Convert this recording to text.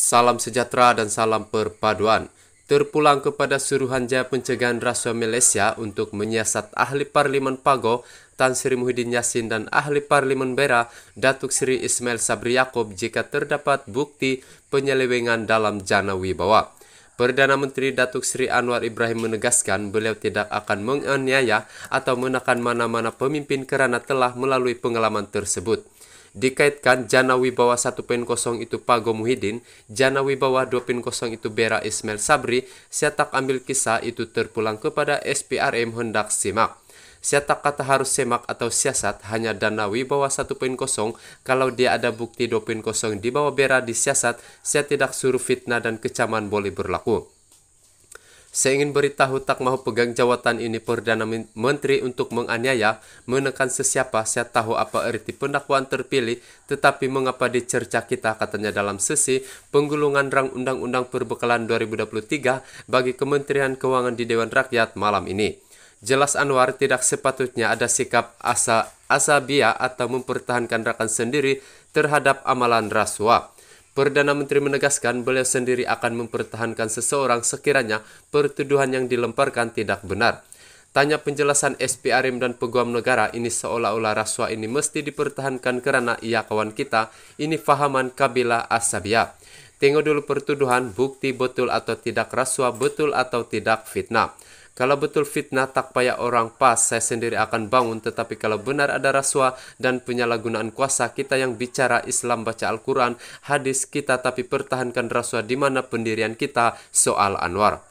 Salam sejahtera dan salam perpaduan. Terpulang kepada suruhanjaya Pencegahan Rasuah Malaysia untuk menyiasat ahli Parlimen Pago Tan Sri Muhyiddin Yassin dan ahli Parlimen Bera Datuk Sri Ismail Sabri Yaakob jika terdapat bukti penyelewengan dalam jana wibawa. Perdana Menteri Datuk Sri Anwar Ibrahim menegaskan beliau tidak akan menganiaya atau menekan mana-mana pemimpin kerana telah melalui pengalaman tersebut dikaitkan Jana Wibawa 1.0 itu Pago Muhyiddin, Jana Wibawa 2.0 itu Bera Ismail Sabri, siatak ambil kisah itu terpulang kepada SPRM hendak simak. Siatak kata harus semak atau siasat hanya dana wibawa 1.0 kalau dia ada bukti 2.0 di bawah bera di siasat, saya tidak suruh fitnah dan kecaman boleh berlaku. Saya ingin beritahu tak mau pegang jawatan ini Perdana Menteri untuk menganiaya, menekan sesiapa, saya tahu apa erti pendakwaan terpilih, tetapi mengapa dicerca kita katanya dalam sesi penggulungan rang Undang-Undang Perbekalan 2023 bagi Kementerian Keuangan di Dewan Rakyat malam ini. Jelas Anwar tidak sepatutnya ada sikap asa asabia atau mempertahankan rakan sendiri terhadap amalan rasuah. Perdana Menteri menegaskan beliau sendiri akan mempertahankan seseorang sekiranya pertuduhan yang dilemparkan tidak benar. Tanya penjelasan SP Arim dan peguam negara ini seolah-olah rasuah ini mesti dipertahankan karena ia kawan kita, ini fahaman Kabila asabia. Tengok dulu pertuduhan, bukti betul atau tidak rasuah, betul atau tidak fitnah. Kalau betul fitnah tak payah orang pas, saya sendiri akan bangun. Tetapi kalau benar ada rasuah dan penyalahgunaan kuasa, kita yang bicara Islam baca Al-Quran, hadis kita tapi pertahankan rasuah di mana pendirian kita soal Anwar.